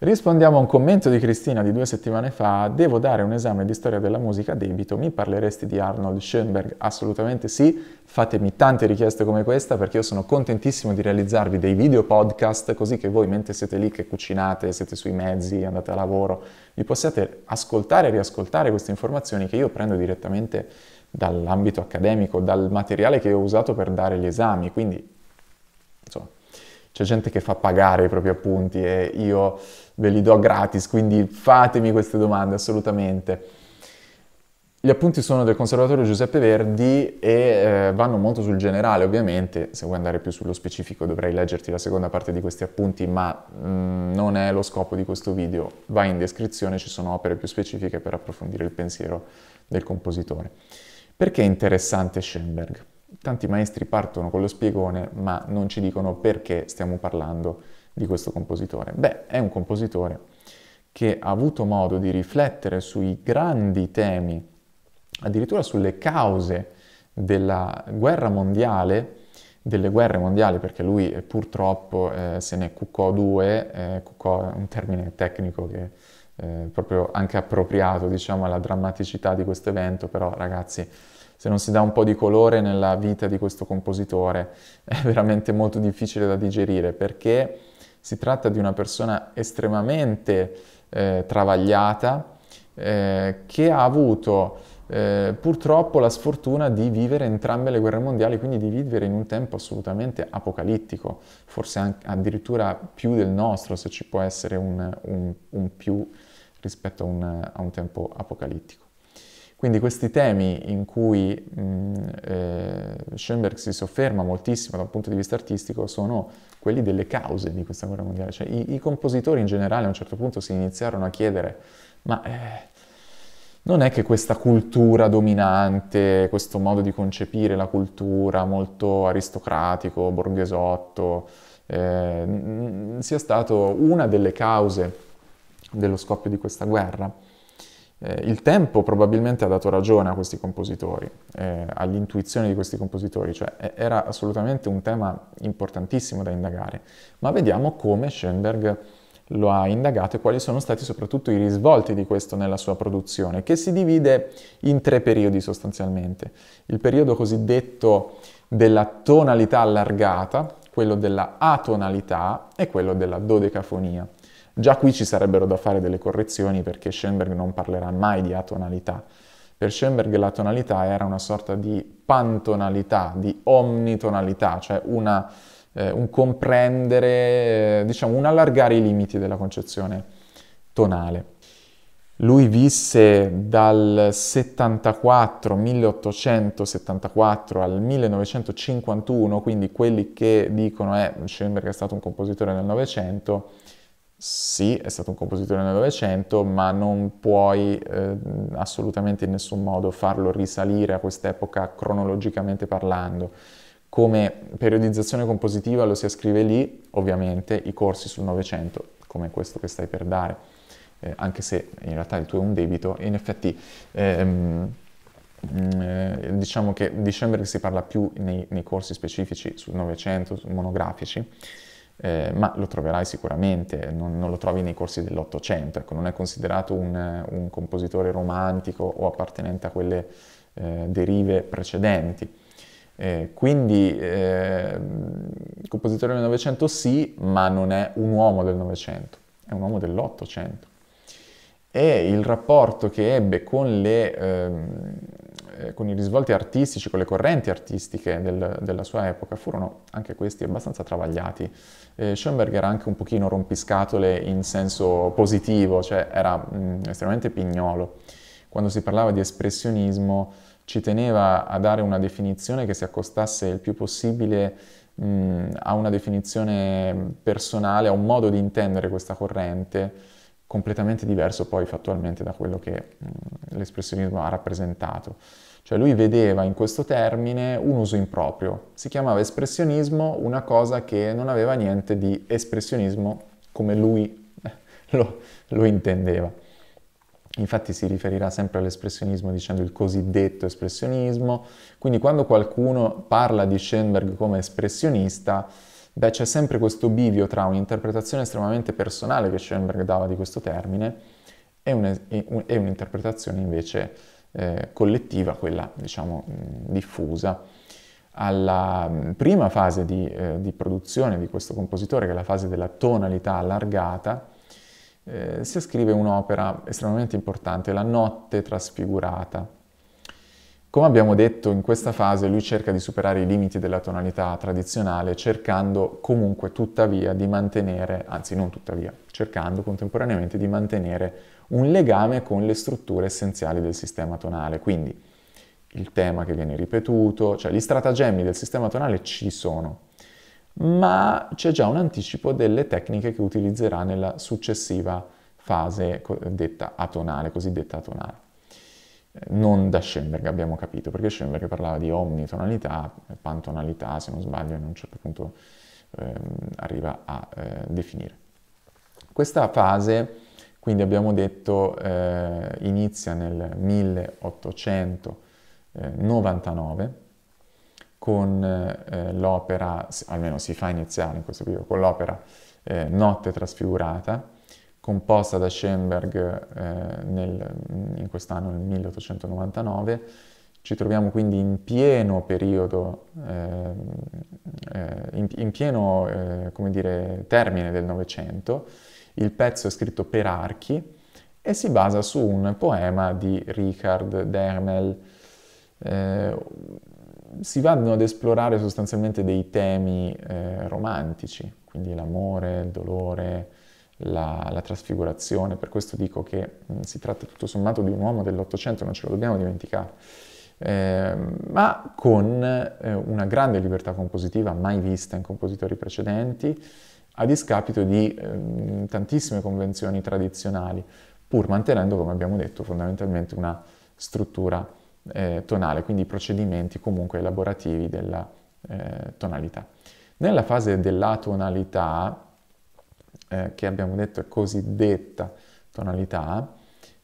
Rispondiamo a un commento di Cristina di due settimane fa. Devo dare un esame di storia della musica a debito. Mi parleresti di Arnold Schoenberg? Assolutamente sì. Fatemi tante richieste come questa perché io sono contentissimo di realizzarvi dei video podcast così che voi mentre siete lì che cucinate, siete sui mezzi, andate a lavoro, vi possiate ascoltare e riascoltare queste informazioni che io prendo direttamente dall'ambito accademico, dal materiale che ho usato per dare gli esami. Quindi, insomma, c'è gente che fa pagare i propri appunti e io ve li do gratis, quindi fatemi queste domande assolutamente. Gli appunti sono del Conservatorio Giuseppe Verdi e eh, vanno molto sul generale, ovviamente, se vuoi andare più sullo specifico dovrei leggerti la seconda parte di questi appunti, ma mh, mm, non è lo scopo di questo video. Vai in descrizione, ci sono opere più specifiche per approfondire il pensiero del compositore. Perché è interessante Schoenberg? tanti maestri partono con lo spiegone ma non ci dicono perché stiamo parlando di questo compositore. Beh, è un compositore che ha avuto modo di riflettere sui grandi temi, addirittura sulle cause della guerra mondiale, delle guerre mondiali, perché lui eh, purtroppo eh, se ne cuccò due, eh, cuccò è un termine tecnico che è eh, proprio anche appropriato diciamo alla drammaticità di questo evento, però ragazzi se non si dà un po' di colore nella vita di questo compositore è veramente molto difficile da digerire perché si tratta di una persona estremamente eh, travagliata eh, che ha avuto eh, purtroppo la sfortuna di vivere entrambe le guerre mondiali, quindi di vivere in un tempo assolutamente apocalittico, forse anche, addirittura più del nostro, se ci può essere un, un, un più rispetto a un, a un tempo apocalittico. Quindi questi temi in cui mh, eh, Schoenberg si sofferma moltissimo dal punto di vista artistico sono quelli delle cause di questa guerra mondiale. Cioè, i, i, compositori in generale a un certo punto si iniziarono a chiedere ma eh, non è che questa cultura dominante, questo modo di concepire la cultura molto aristocratico, borghesotto, eh, sia stato una delle cause dello scoppio di questa guerra? Eh, il tempo probabilmente ha dato ragione a questi compositori, eh, all'intuizione di questi compositori, cioè eh, era assolutamente un tema importantissimo da indagare, ma vediamo come Schoenberg lo ha indagato e quali sono stati soprattutto i risvolti di questo nella sua produzione, che si divide in tre periodi sostanzialmente. Il periodo cosiddetto della tonalità allargata, quello della atonalità e quello della dodecafonia. Già qui ci sarebbero da fare delle correzioni perché Schoenberg non parlerà mai di atonalità. Per Schoenberg la tonalità era una sorta di pantonalità, di omnitonalità, cioè una, eh, un comprendere, eh, diciamo un allargare i limiti della concezione tonale. Lui visse dal 74, 1874 al 1951, quindi quelli che dicono che eh, Schoenberg è stato un compositore nel Novecento, sì, è stato un compositore nel Novecento, ma non puoi eh, assolutamente in nessun modo farlo risalire a quest'epoca cronologicamente parlando. Come periodizzazione compositiva lo si ascrive lì, ovviamente, i corsi sul Novecento, come questo che stai per dare, eh, anche se in realtà il tuo è un debito, in effetti... Ehm, eh, diciamo che di Schemberg si parla più nei, nei corsi specifici sul Novecento, monografici, eh, ma lo troverai sicuramente, non, non, lo trovi nei corsi dell'Ottocento, ecco, non è considerato un, un, compositore romantico o appartenente a quelle eh, derive precedenti. Eh, quindi il ehm, compositore del Novecento sì, ma non è un uomo del Novecento, è un uomo dell'Ottocento. E il rapporto che ebbe con le ehm, eh, con i risvolti artistici, con le correnti artistiche del, della sua epoca, furono anche questi abbastanza travagliati. Eh, Schoenberg era anche un pochino rompiscatole in senso positivo, cioè era mh, mm, estremamente pignolo. Quando si parlava di espressionismo ci teneva a dare una definizione che si accostasse il più possibile mh, mm, a una definizione personale, a un modo di intendere questa corrente completamente diverso poi fattualmente da quello che mm, l'espressionismo ha rappresentato. Cioè lui vedeva in questo termine un uso improprio. Si chiamava espressionismo una cosa che non aveva niente di espressionismo come lui lo, lo intendeva. Infatti si riferirà sempre all'espressionismo dicendo il cosiddetto espressionismo, quindi quando qualcuno parla di Schoenberg come espressionista, beh c'è sempre questo bivio tra un'interpretazione estremamente personale che Schoenberg dava di questo termine e, un, e, un, e un'interpretazione invece eh, collettiva, quella diciamo diffusa. Alla prima fase di, eh, di, produzione di questo compositore, che è la fase della tonalità allargata, eh, si ascrive un'opera estremamente importante, La notte trasfigurata, come abbiamo detto, in questa fase lui cerca di superare i limiti della tonalità tradizionale, cercando comunque tuttavia di mantenere, anzi non tuttavia, cercando contemporaneamente di mantenere un legame con le strutture essenziali del sistema tonale. Quindi il tema che viene ripetuto, cioè gli stratagemmi del sistema tonale ci sono, ma c'è già un anticipo delle tecniche che utilizzerà nella successiva fase detta atonale, cosiddetta atonale non da Schoenberg abbiamo capito, perché Schoenberg parlava di omnitonalità, pantonalità se non sbaglio, in un certo punto eh, arriva a eh, definire. Questa fase, quindi abbiamo detto, eh, inizia nel 1899 eh, con eh, l'opera, almeno si fa iniziare in questo periodo, con l'opera eh, Notte trasfigurata, composta da Schoenberg eh, nel, in quest'anno, nel 1899. Ci troviamo quindi in pieno periodo, eh, eh in, in, pieno eh, dire, termine del Novecento. Il pezzo è scritto per archi e si basa su un poema di Richard Dermel. Eh, si vanno ad esplorare sostanzialmente dei temi eh, romantici, quindi l'amore, il dolore, la, la trasfigurazione, per questo dico che mh, si tratta tutto sommato di un uomo dell'Ottocento, non ce lo dobbiamo dimenticare, eh, ma con eh, una grande libertà compositiva mai vista in compositori precedenti, a discapito di eh, tantissime convenzioni tradizionali, pur mantenendo, come abbiamo detto, fondamentalmente una struttura eh, tonale, quindi procedimenti comunque elaborativi della eh, tonalità. Nella fase della tonalità eh, che abbiamo detto è cosiddetta tonalità,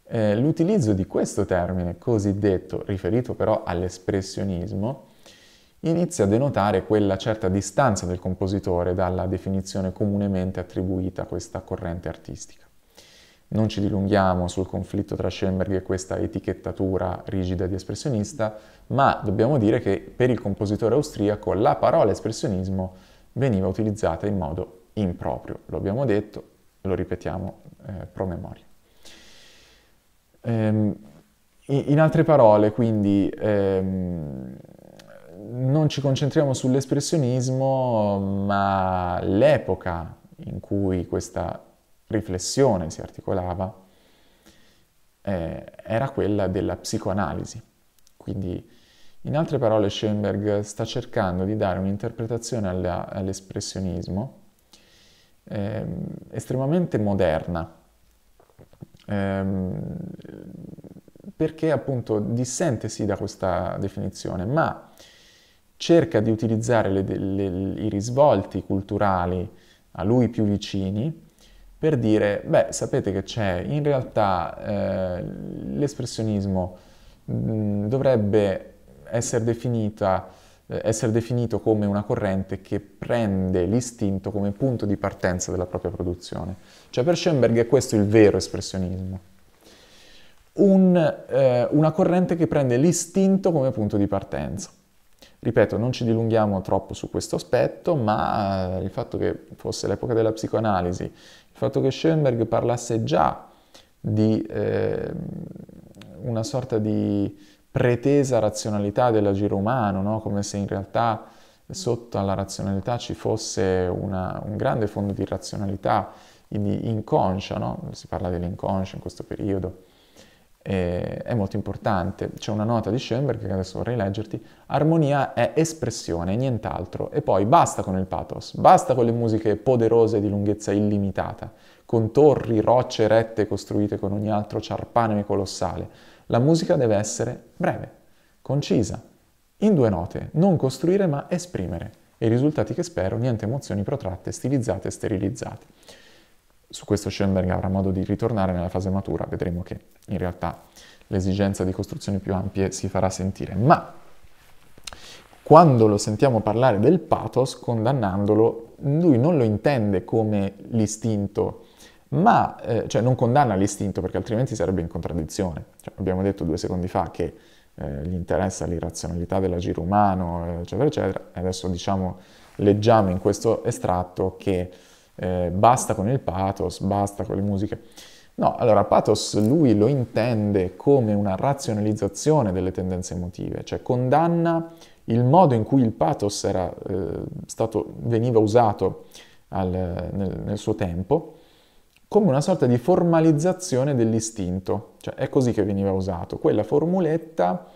eh, l'utilizzo di questo termine cosiddetto, riferito però all'espressionismo, inizia a denotare quella certa distanza del compositore dalla definizione comunemente attribuita a questa corrente artistica. Non ci dilunghiamo sul conflitto tra Schoenberg e questa etichettatura rigida di espressionista, ma dobbiamo dire che per il compositore austriaco la parola espressionismo veniva utilizzata in modo improprio, lo abbiamo detto, lo ripetiamo eh, pro memoria. Ehm, in altre parole, quindi, ehm, non ci concentriamo sull'espressionismo, ma l'epoca in cui questa riflessione si articolava eh, era quella della psicoanalisi. Quindi, in altre parole, Schoenberg sta cercando di dare un'interpretazione alla, all'espressionismo eh, estremamente moderna, ehm, perché appunto dissente sì da questa definizione, ma cerca di utilizzare le, le, i risvolti culturali a lui più vicini per dire, beh, sapete che c'è, in realtà eh, l'espressionismo mh, dovrebbe essere definita eh, essere definito come una corrente che prende l'istinto come punto di partenza della propria produzione. Cioè per Schoenberg è questo il vero espressionismo. Un, eh, una corrente che prende l'istinto come punto di partenza. Ripeto, non ci dilunghiamo troppo su questo aspetto, ma eh, il fatto che fosse l'epoca della psicoanalisi, il fatto che Schoenberg parlasse già di eh, una sorta di pretesa razionalità dell'agire umano, no? come se in realtà sotto alla razionalità ci fosse una, un grande fondo di razionalità di inconscia, no? si parla dell'inconscia in questo periodo, e, è molto importante. C'è una nota di Schoenberg che adesso vorrei leggerti, armonia è espressione, nient'altro, e poi basta con il pathos, basta con le musiche poderose di lunghezza illimitata, con torri, rocce erette costruite con ogni altro ciarpane colossale, la musica deve essere breve, concisa, in due note, non costruire ma esprimere. E i risultati che spero, niente emozioni protratte, stilizzate sterilizzate. Su questo Schoenberg avrà modo di ritornare nella fase matura, vedremo che in realtà l'esigenza di costruzioni più ampie si farà sentire. Ma quando lo sentiamo parlare del pathos, condannandolo, lui non lo intende come l'istinto ma eh, cioè non condanna l'istinto perché altrimenti sarebbe in contraddizione. Cioè, abbiamo detto due secondi fa che eh, gli interessa l'irrazionalità dell'agire umano, eccetera, eccetera, e adesso diciamo, leggiamo in questo estratto che eh, basta con il pathos, basta con le musiche. No, allora pathos lui lo intende come una razionalizzazione delle tendenze emotive, cioè condanna il modo in cui il pathos era, eh, stato, veniva usato al, nel, nel, suo tempo come una sorta di formalizzazione dell'istinto, cioè è così che veniva usato, quella formuletta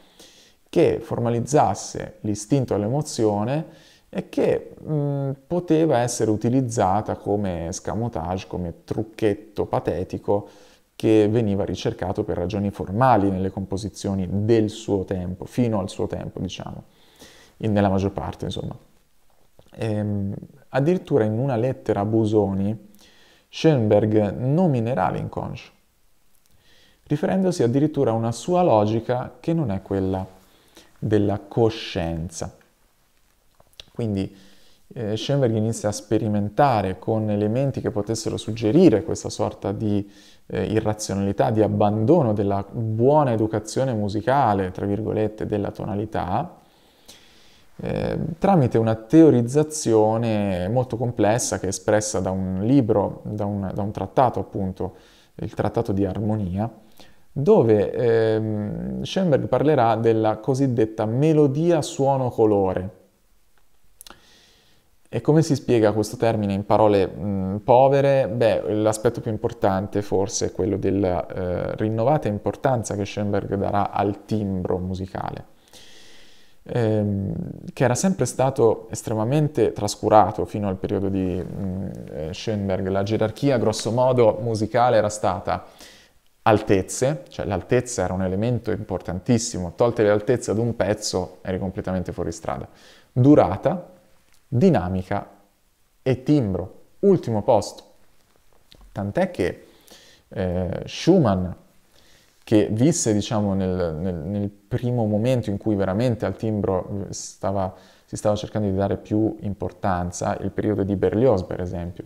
che formalizzasse l'istinto all'emozione e che mh, poteva essere utilizzata come scamotage, come trucchetto patetico che veniva ricercato per ragioni formali nelle composizioni del suo tempo, fino al suo tempo, diciamo, in, nella maggior parte, insomma. Ehm, addirittura in una lettera a Busoni, Schoenberg nominerà l'inconscio, riferendosi addirittura a una sua logica che non è quella della coscienza. Quindi eh, Schoenberg inizia a sperimentare con elementi che potessero suggerire questa sorta di eh, irrazionalità, di abbandono della buona educazione musicale, tra virgolette, della tonalità, eh, tramite una teorizzazione molto complessa che è espressa da un libro, da un, da un trattato appunto, il trattato di armonia, dove ehm, Schoenberg parlerà della cosiddetta melodia suono-colore. E come si spiega questo termine in parole mh, mm, povere? Beh, l'aspetto più importante forse è quello della eh, rinnovata importanza che Schoenberg darà al timbro musicale ehm, che era sempre stato estremamente trascurato fino al periodo di mh, mm, eh, Schoenberg. La gerarchia, grosso modo, musicale era stata altezze, cioè l'altezza era un elemento importantissimo, tolte le altezze ad un pezzo eri completamente fuori strada. Durata, dinamica e timbro, ultimo posto. Tant'è che eh, Schumann che visse diciamo, nel, nel, nel, primo momento in cui veramente al timbro eh, stava, si stava cercando di dare più importanza, il periodo di Berlioz per esempio.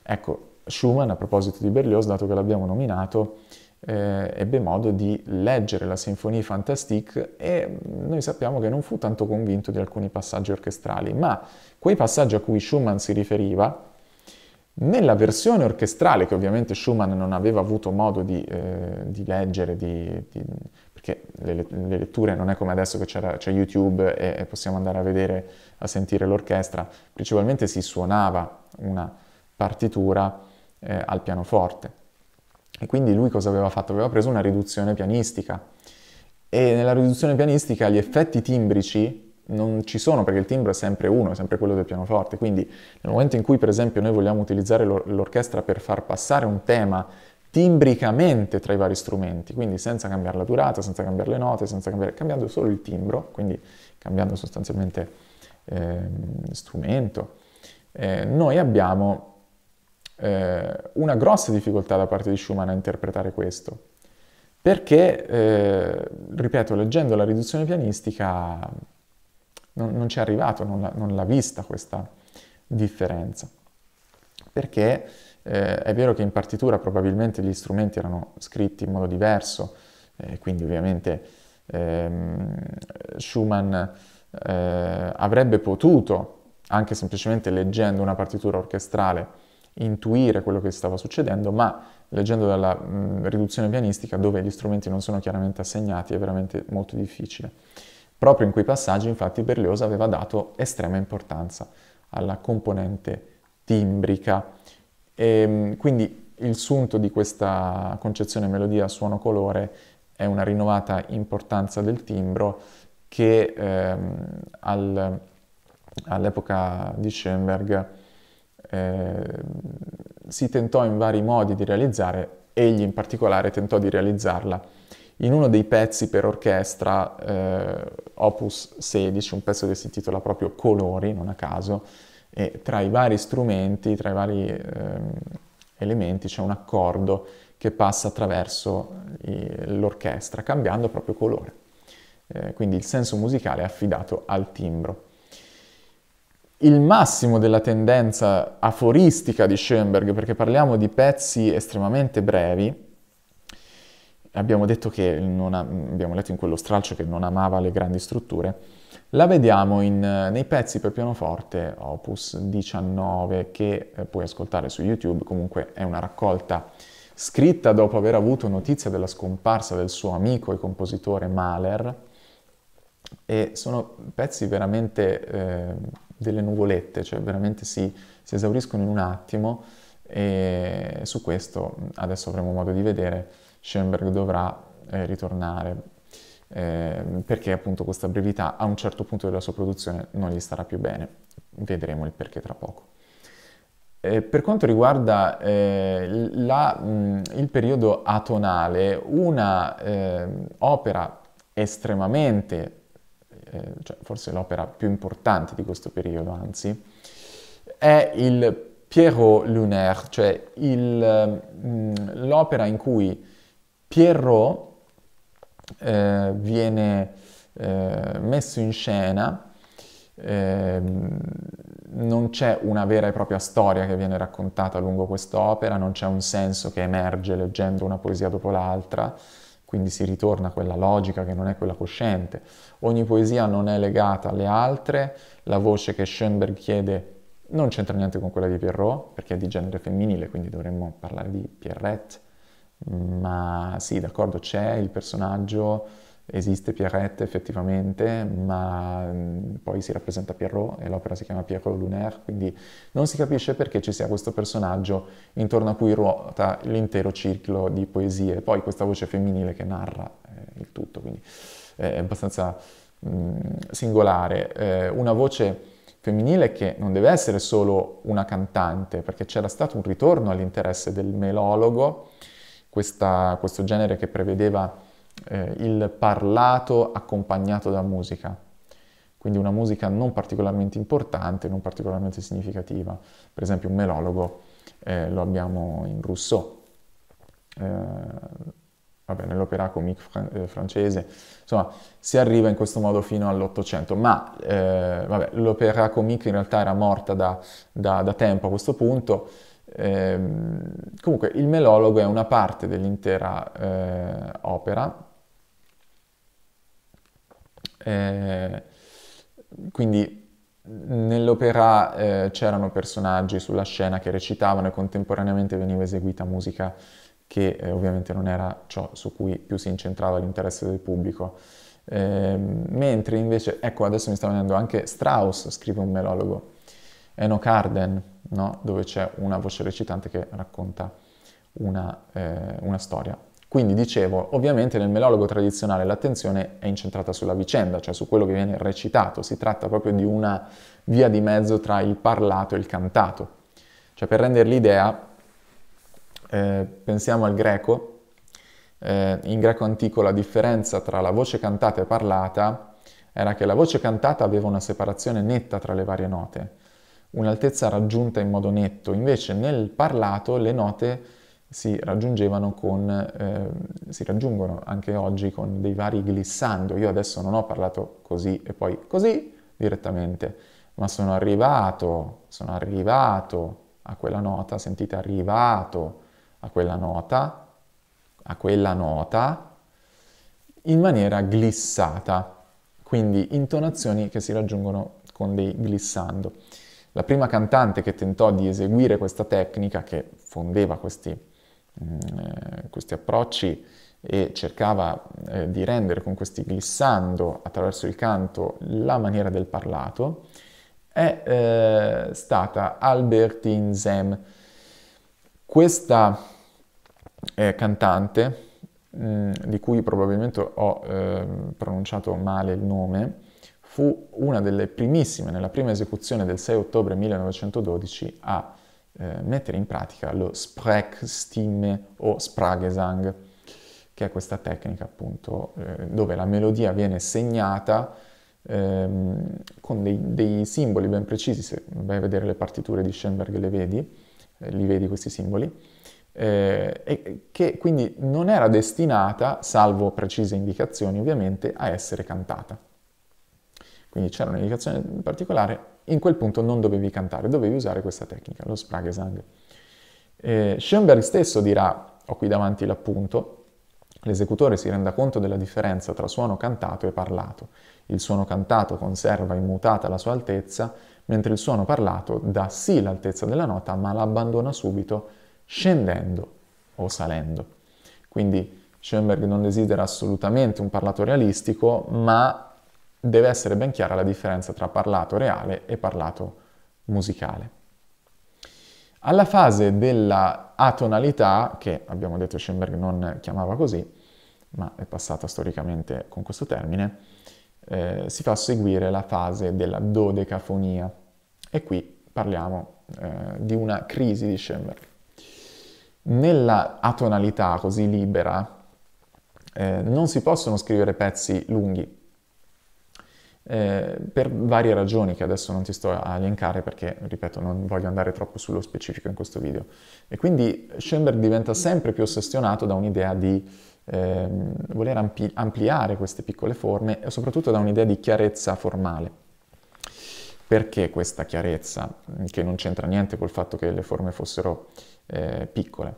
Ecco, Schumann a proposito di Berlioz, dato che l'abbiamo nominato, eh, ebbe modo di leggere la Sinfonie Fantastique e noi sappiamo che non fu tanto convinto di alcuni passaggi orchestrali, ma quei passaggi a cui Schumann si riferiva, nella versione orchestrale, che ovviamente Schumann non aveva avuto modo di, eh, di leggere, di, di, perché le, le, letture non è come adesso che c'è YouTube e, e, possiamo andare a vedere, a sentire l'orchestra, principalmente si suonava una partitura eh, al pianoforte. E quindi lui cosa aveva fatto? Aveva preso una riduzione pianistica e nella riduzione pianistica gli effetti timbrici non ci sono perché il timbro è sempre uno, è sempre quello del pianoforte, quindi nel momento in cui per esempio noi vogliamo utilizzare l'or- l'orchestra per far passare un tema timbricamente tra i vari strumenti, quindi senza cambiare la durata, senza cambiare le note, senza cambiare, cambiando solo il timbro, quindi cambiando sostanzialmente eh, strumento, eh, noi abbiamo eh, una grossa difficoltà da parte di Schumann a interpretare questo, perché, eh, ripeto, leggendo la riduzione pianistica non, non ci è arrivato, non, non l'ha vista questa differenza. Perché eh, è vero che in partitura probabilmente gli strumenti erano scritti in modo diverso, eh, quindi ovviamente ehm, Schumann eh, avrebbe potuto, anche semplicemente leggendo una partitura orchestrale, intuire quello che stava succedendo, ma leggendo dalla mh, mm, riduzione pianistica, dove gli strumenti non sono chiaramente assegnati, è veramente molto difficile. Proprio in quei passaggi infatti Berlioz aveva dato estrema importanza alla componente timbrica e ehm, quindi il sunto di questa concezione melodia suono colore è una rinnovata importanza del timbro che ehm, al, all'epoca di Schoenberg eh, si tentò in vari modi di realizzare, egli in particolare tentò di realizzarla in uno dei pezzi per orchestra, eh, opus 16, un pezzo che si intitola proprio Colori, non a caso, e tra i vari strumenti, tra i vari eh, elementi c'è un accordo che passa attraverso i, eh, l'orchestra, cambiando proprio colore. Eh, quindi il senso musicale è affidato al timbro. Il massimo della tendenza aforistica di Schoenberg, perché parliamo di pezzi estremamente brevi, abbiamo detto che non ha, abbiamo letto in quello stralcio che non amava le grandi strutture. La vediamo in, nei pezzi per pianoforte, opus 19, che eh, puoi ascoltare su YouTube, comunque è una raccolta scritta dopo aver avuto notizia della scomparsa del suo amico e compositore Mahler, e sono pezzi veramente eh, delle nuvolette, cioè veramente si, si esauriscono in un attimo, e su questo adesso avremo modo di vedere Schoenberg dovrà eh, ritornare eh, perché appunto questa brevità a un certo punto della sua produzione non gli starà più bene. Vedremo il perché tra poco. Eh, per quanto riguarda eh, la, mh, il periodo atonale, una eh, opera estremamente, eh, cioè forse l'opera più importante di questo periodo, anzi, è il Pierrot Lunaire, cioè il, mh, l'opera in cui Pierrot eh, viene eh, messo in scena, eh, non c'è una vera e propria storia che viene raccontata lungo quest'opera, non c'è un senso che emerge leggendo una poesia dopo l'altra, quindi si ritorna a quella logica che non è quella cosciente. Ogni poesia non è legata alle altre, la voce che Schoenberg chiede non c'entra niente con quella di Pierrot, perché è di genere femminile, quindi dovremmo parlare di Pierrette, ma sì, d'accordo, c'è il personaggio, esiste Pierrette effettivamente, ma mm, poi si rappresenta Pierrot e l'opera si chiama Pierrot Lunaire, quindi non si capisce perché ci sia questo personaggio intorno a cui ruota l'intero ciclo di poesie, poi questa voce femminile che narra eh, il tutto, quindi è abbastanza mh, mm, singolare. Eh, una voce femminile che non deve essere solo una cantante, perché c'era stato un ritorno all'interesse del melologo, questa, questo genere che prevedeva eh, il parlato accompagnato da musica, quindi una musica non particolarmente importante, non particolarmente significativa. Per esempio un melologo eh, lo abbiamo in Rousseau, eh, vabbè, nell'opera comique fran- eh, francese, insomma, si arriva in questo modo fino all'Ottocento, ma eh, vabbè, l'opera comique in realtà era morta da, da, da tempo a questo punto, Ehm, comunque il melologo è una parte dell'intera eh, opera, eh, quindi nell'opera eh, c'erano personaggi sulla scena che recitavano e contemporaneamente veniva eseguita musica che eh, ovviamente non era ciò su cui più si incentrava l'interesse del pubblico. Ehm, mentre invece, ecco adesso mi sta venendo anche Strauss scrive un melologo, Enoch Arden, no? dove c'è una voce recitante che racconta una, eh, una storia. Quindi dicevo, ovviamente nel melologo tradizionale l'attenzione è incentrata sulla vicenda, cioè su quello che viene recitato, si tratta proprio di una via di mezzo tra il parlato e il cantato. Cioè per rendere l'idea, eh, pensiamo al greco, eh, in greco antico la differenza tra la voce cantata e parlata era che la voce cantata aveva una separazione netta tra le varie note, un'altezza raggiunta in modo netto, invece nel parlato le note si raggiungevano con, eh, si raggiungono anche oggi con dei vari glissando. Io adesso non ho parlato così e poi così direttamente, ma sono arrivato, sono arrivato a quella nota, sentite arrivato a quella nota, a quella nota, in maniera glissata, quindi intonazioni che si raggiungono con dei glissando. La prima cantante che tentò di eseguire questa tecnica, che fondeva questi, mh, mm, eh, questi approcci e cercava eh, di rendere con questi glissando attraverso il canto la maniera del parlato, è eh, stata Albertine Zem. Questa eh, cantante, mh, mm, di cui probabilmente ho eh, pronunciato male il nome, fu una delle primissime, nella prima esecuzione del 6 ottobre 1912, a eh, mettere in pratica lo Sprechstimme o Spragesang, che è questa tecnica appunto eh, dove la melodia viene segnata ehm, con dei, dei, simboli ben precisi, se vai a vedere le partiture di Schoenberg le vedi, eh, li vedi questi simboli, eh, e che quindi non era destinata, salvo precise indicazioni ovviamente, a essere cantata quindi c'era un'indicazione particolare, in quel punto non dovevi cantare, dovevi usare questa tecnica, lo Spragesang. Eh, Schoenberg stesso dirà, ho qui davanti l'appunto, l'esecutore si renda conto della differenza tra suono cantato e parlato. Il suono cantato conserva immutata la sua altezza, mentre il suono parlato dà sì l'altezza della nota, ma la abbandona subito scendendo o salendo. Quindi Schoenberg non desidera assolutamente un parlato realistico, ma deve essere ben chiara la differenza tra parlato reale e parlato musicale. Alla fase della atonalità, che abbiamo detto Schoenberg non chiamava così, ma è passata storicamente con questo termine, eh, si fa seguire la fase della dodecafonia. E qui parliamo eh, di una crisi di Schoenberg. Nella atonalità così libera eh, non si possono scrivere pezzi lunghi, eh, per varie ragioni che adesso non ti sto a elencare perché, ripeto, non voglio andare troppo sullo specifico in questo video. E quindi Schoenberg diventa sempre più ossessionato da un'idea di eh, voler ampli- ampliare queste piccole forme e soprattutto da un'idea di chiarezza formale. Perché questa chiarezza, che non c'entra niente col fatto che le forme fossero eh, piccole?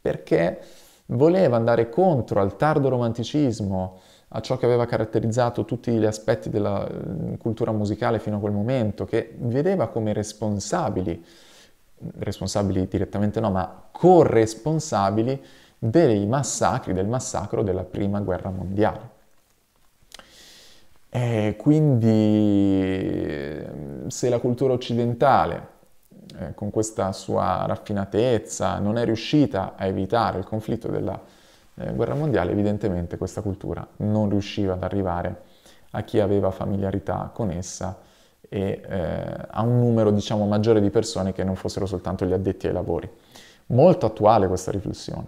Perché voleva andare contro al tardo romanticismo, a ciò che aveva caratterizzato tutti gli aspetti della eh, cultura musicale fino a quel momento, che vedeva come responsabili, responsabili direttamente no, ma corresponsabili dei massacri, del massacro della prima guerra mondiale. E quindi se la cultura occidentale eh, con questa sua raffinatezza non è riuscita a evitare il conflitto della eh, guerra mondiale, evidentemente questa cultura non riusciva ad arrivare a chi aveva familiarità con essa e eh, a un numero diciamo maggiore di persone che non fossero soltanto gli addetti ai lavori. Molto attuale questa riflessione.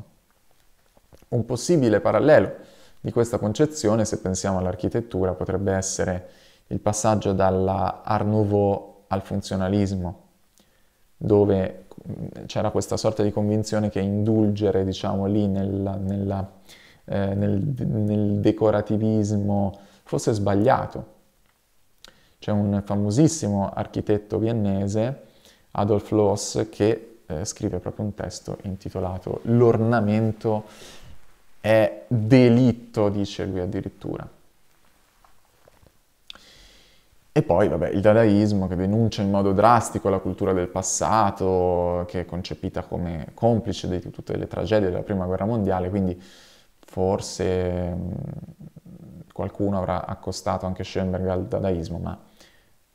Un possibile parallelo di questa concezione, se pensiamo all'architettura, potrebbe essere il passaggio dall'art Nouveau al funzionalismo, dove c'era questa sorta di convinzione che indulgere, diciamo, lì nel, nella, eh, nel, nel decorativismo fosse sbagliato. C'è un famosissimo architetto viennese, Adolf Loss, che eh, scrive proprio un testo intitolato L'ornamento è delitto, dice lui addirittura. E poi, vabbè, il dadaismo che denuncia in modo drastico la cultura del passato, che è concepita come complice di tutte le tragedie della Prima Guerra Mondiale, quindi forse qualcuno avrà accostato anche Schoenberg al dadaismo, ma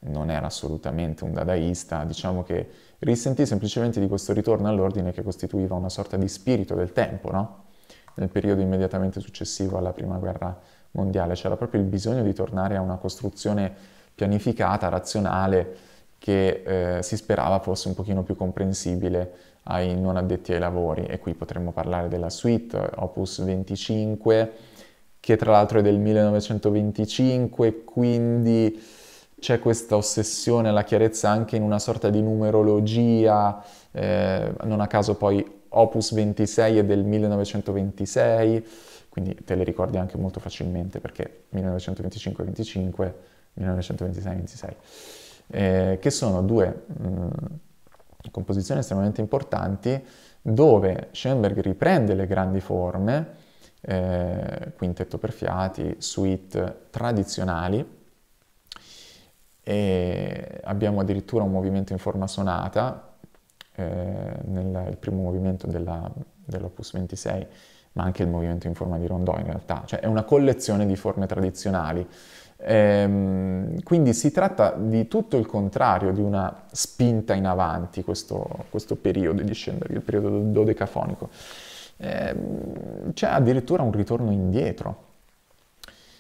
non era assolutamente un dadaista, diciamo che risentì semplicemente di questo ritorno all'ordine che costituiva una sorta di spirito del tempo, no? Nel periodo immediatamente successivo alla Prima Guerra Mondiale c'era proprio il bisogno di tornare a una costruzione pianificata, razionale, che eh, si sperava fosse un pochino più comprensibile ai non addetti ai lavori e qui potremmo parlare della suite eh, Opus 25 che tra l'altro è del 1925 quindi c'è questa ossessione alla chiarezza anche in una sorta di numerologia eh, non a caso poi Opus 26 è del 1926 quindi te le ricordi anche molto facilmente perché 1925-25 1926-26, eh, che sono due mh, mm, composizioni estremamente importanti dove Schoenberg riprende le grandi forme, eh, quintetto per fiati, suite tradizionali, e abbiamo addirittura un movimento in forma sonata, eh, nel primo movimento della, dell'opus 26, ma anche il movimento in forma di rondò in realtà, cioè è una collezione di forme tradizionali Ehm, quindi si tratta di tutto il contrario di una spinta in avanti, questo, questo periodo di scendere, il periodo dodecafonico. Ehm, c'è addirittura un ritorno indietro,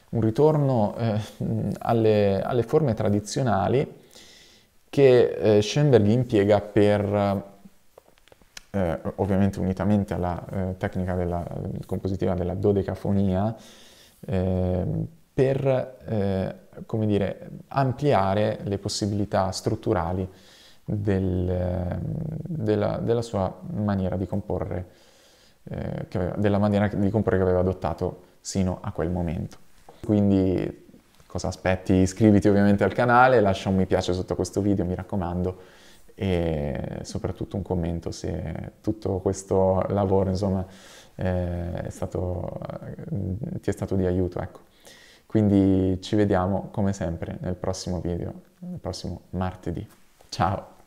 un ritorno eh, alle, alle, forme tradizionali che eh, Schoenberg impiega per, eh, ovviamente unitamente alla eh, tecnica della, compositiva della dodecafonia, ehm, per eh, dire, ampliare le possibilità strutturali del, della, della, sua maniera di comporre, eh, aveva, della maniera di comporre che aveva adottato sino a quel momento. Quindi cosa aspetti? Iscriviti ovviamente al canale, lascia un mi piace sotto questo video, mi raccomando, e soprattutto un commento se tutto questo lavoro, insomma, eh, è stato, eh, ti è stato di aiuto, ecco. Quindi ci vediamo come sempre nel prossimo video, nel prossimo martedì. Ciao!